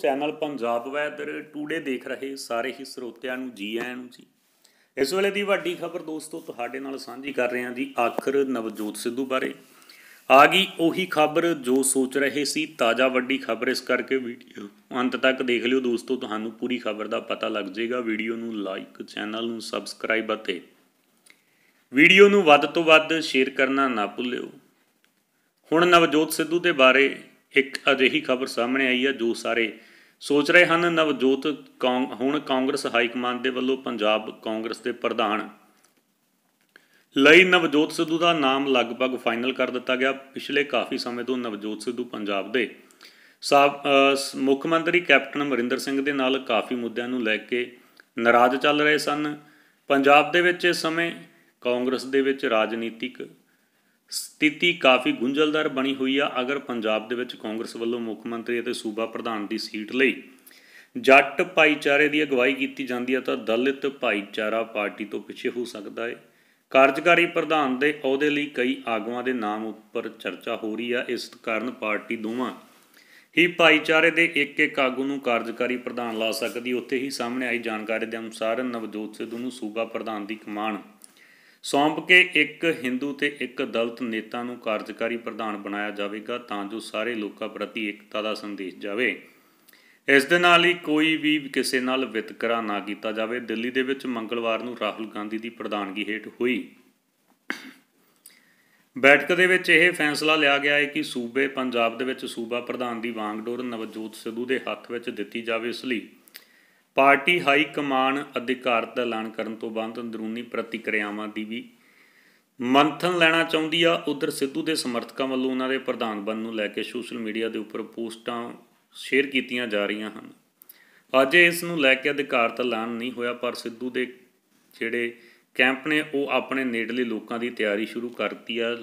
channel Punjab weather today ਦੇਖ ਰਹੇ ਸਾਰੇ ਹੀ ਸਰੋਤਿਆਂ ਨੂੰ ਜੀ ਆਇਆਂ ਨੂੰ ਜੀ ਇਸ ਵੇਲੇ ਦੀ ਵੱਡੀ ਖਬਰ ਦੋਸਤੋ ਤੁਹਾਡੇ ਨਾਲ ਸਾਂਝੀ ਕਰ ਰਹੇ ਹਾਂ ਜੀ ਆਖਰ ਨਵਜੋਤ ਸਿੱਧੂ ਬਾਰੇ ਆ ਗਈ ਉਹੀ ਖਬਰ ਜੋ ਸੋਚ ਰਹੇ ਸੀ ਤਾਜ਼ਾ ਵੱਡੀ ਖਬਰ ਇਸ ਕਰਕੇ ਵੀਡੀਓ ਅੰਤ ਤੱਕ ਦੇਖ ਲਿਓ ਦੋਸਤੋ ਤੁਹਾਨੂੰ ਪੂਰੀ ਖਬਰ ਦਾ ਪਤਾ ਲੱਗ ਜਾਏਗਾ ਵੀਡੀਓ ਨੂੰ ਲਾਈਕ ਚੈਨਲ ਨੂੰ ਸਬਸਕ੍ਰਾਈਬ ਅਤੇ ਵੀਡੀਓ ਨੂੰ ਵੱਧ ਤੋਂ ਵੱਧ ਸ਼ੇਅਰ ਕਰਨਾ ਨਾ ਭੁੱਲਿਓ ਹੁਣ ਨਵਜੋਤ ਸਿੱਧੂ ਦੇ ਬਾਰੇ ਇੱਕ ਅਜਿਹੀ ਖਬਰ ਸਾਹਮਣੇ ਆਈ ਹੈ ਜੋ ਸਾਰੇ ਸੋਚ ਰਹੇ ਹਨ ਨਵਜੋਤ ਹੁਣ ਕਾਂਗਰਸ ਹਾਈ ਕਮਾਂਡ ਦੇ ਵੱਲੋਂ ਪੰਜਾਬ ਕਾਂਗਰਸ ਦੇ ਪ੍ਰਧਾਨ ਲਈ ਨਵਜੋਤ ਸਿੱਧੂ ਦਾ ਨਾਮ ਲਗਭਗ ਫਾਈਨਲ ਕਰ ਦਿੱਤਾ ਗਿਆ ਪਿਛਲੇ ਕਾਫੀ ਸਮੇਂ ਤੋਂ ਨਵਜੋਤ ਸਿੱਧੂ ਪੰਜਾਬ ਦੇ ਮੁੱਖ ਮੰਤਰੀ ਕੈਪਟਨ ਅਮਰਿੰਦਰ ਸਿੰਘ ਦੇ ਨਾਲ ਕਾਫੀ ਮੁੱਦਿਆਂ ਨੂੰ ਲੈ ਕੇ ਨਾਰਾਜ਼ ਚੱਲ ਰਹੇ ਸਨ ਪੰਜਾਬ ਦੇ ਵਿੱਚ ਇਸ ਸਮੇਂ ਕਾਂਗਰਸ ਦੇ ਵਿੱਚ ਰਾਜਨੀਤਿਕ ਸਥਿਤੀ ਕਾਫੀ ਗੁੰਝਲਦਾਰ ਬਣੀ ਹੋਈ ਆ ਅਗਰ ਪੰਜਾਬ ਦੇ ਵਿੱਚ ਕਾਂਗਰਸ ਵੱਲੋਂ ਮੁੱਖ ਮੰਤਰੀ ਅਤੇ ਸੂਬਾ ਪ੍ਰਧਾਨ ਦੀ ਸੀਟ ਲਈ ਜੱਟ ਭਾਈਚਾਰੇ ਦੀ ਅਗਵਾਈ ਕੀਤੀ ਜਾਂਦੀ ਹੈ ਤਾਂ ਦਲਿਤ ਭਾਈਚਾਰਾ ਪਾਰਟੀ ਤੋਂ ਪਿੱਛੇ ਹੋ ਸਕਦਾ ਹੈ ਕਾਰਜਕਾਰੀ ਪ੍ਰਧਾਨ ਦੇ ਅਹੁਦੇ ਲਈ ਕਈ ਆਗੂਆਂ ਦੇ ਨਾਮ ਉੱਪਰ ਚਰਚਾ ਹੋ ਰਹੀ ਆ ਇਸ ਕਾਰਨ ਪਾਰਟੀ ਦੋਵਾਂ ਹੀ ਭਾਈਚਾਰੇ ਦੇ ਇੱਕ ਇੱਕ ਆਗੂ ਨੂੰ ਕਾਰਜਕਾਰੀ ਪ੍ਰਧਾਨ ਲਾ ਸਕਦੀ ਉੱਥੇ ਹੀ ਸਾਹਮਣੇ ਆਈ ਜਾਣਕਾਰੀ ਦੇ ਅਨੁਸਾਰ ਨਵਜੋਤ ਸਿੱਧੂ ਨੂੰ ਸੂਬਾ ਪ੍ਰਧਾਨ ਦੀ ਕਮਾਨ ਸੌਂਪ ਕੇ ਇੱਕ ਹਿੰਦੂ ਤੇ ਇੱਕ ਦਲਤ ਨੇਤਾ ਨੂੰ ਕਾਰਜਕਾਰੀ ਪ੍ਰਧਾਨ ਬਣਾਇਆ ਜਾਵੇਗਾ ਤਾਂ ਜੋ ਸਾਰੇ ਲੋਕਾਂ ਪ੍ਰਤੀ ਇਕਤਾ ਦਾ ਸੰਦੇਸ਼ ਜਾਵੇ ਇਸ ਦੇ ਨਾਲ ਹੀ ਕੋਈ ਵੀ ਕਿਸੇ ਨਾਲ ਵਿਤਕਰਾ ਨਾ ਕੀਤਾ ਜਾਵੇ ਦਿੱਲੀ ਦੇ ਵਿੱਚ ਮੰਗਲਵਾਰ ਨੂੰ ਰਾਹੁਲ ਗਾਂਧੀ ਦੀ ਪ੍ਰਧਾਨਗੀ ਹੇਠ ਹੋਈ ਬੈਠਕ ਦੇ ਵਿੱਚ ਇਹ ਫੈਸਲਾ ਲਿਆ ਗਿਆ ਹੈ ਕਿ ਸੂਬੇ ਪੰਜਾਬ ਦੇ ਵਿੱਚ ਸੂਬਾ ਪ੍ਰਧਾਨ ਦੀ ਵਾਂਗਡੋਰ ਨਵਜੋਤ ਸਿੱਧੂ ਦੇ ਹੱਥ ਵਿੱਚ ਦਿੱਤੀ ਜਾਵੇ ਇਸ ਲਈ ਪਾਰਟੀ ਹਾਈ ਕਮਾਨ ਅਧਿਕਾਰ ਦਾ ਐਲਾਨ ਕਰਨ ਤੋਂ ਬਾਅਦ ਅੰਦਰੂਨੀ ਪ੍ਰਤੀਕਿਰਿਆਵਾਂ ਦੀ ਵੀ ਮੰਥਨ ਲੈਣਾ ਚਾਹੁੰਦੀ ਆ ਉਧਰ ਸਿੱਧੂ ਦੇ ਸਮਰਥਕਾਂ ਵੱਲੋਂ ਉਹਨਾਂ ਦੇ ਪ੍ਰਧਾਨ ਬਣ ਨੂੰ ਲੈ ਕੇ ਸੋਸ਼ਲ ਮੀਡੀਆ ਦੇ ਉੱਪਰ ਪੋਸਟਾਂ ਸ਼ੇਅਰ ਕੀਤੀਆਂ ਜਾ ਰਹੀਆਂ ਹਨ ਅੱਜ ਇਸ ਨੂੰ ਲੈ ਕੇ ਅਧਿਕਾਰਤ ਐਲਾਨ ਨਹੀਂ ਹੋਇਆ ਪਰ ਸਿੱਧੂ ਦੇ ਜਿਹੜੇ ਕੈਂਪ ਨੇ ਉਹ ਆਪਣੇ ਨੇੜਲੇ ਲੋਕਾਂ ਦੀ ਤਿਆਰੀ ਸ਼ੁਰੂ ਕਰਤੀ ਆ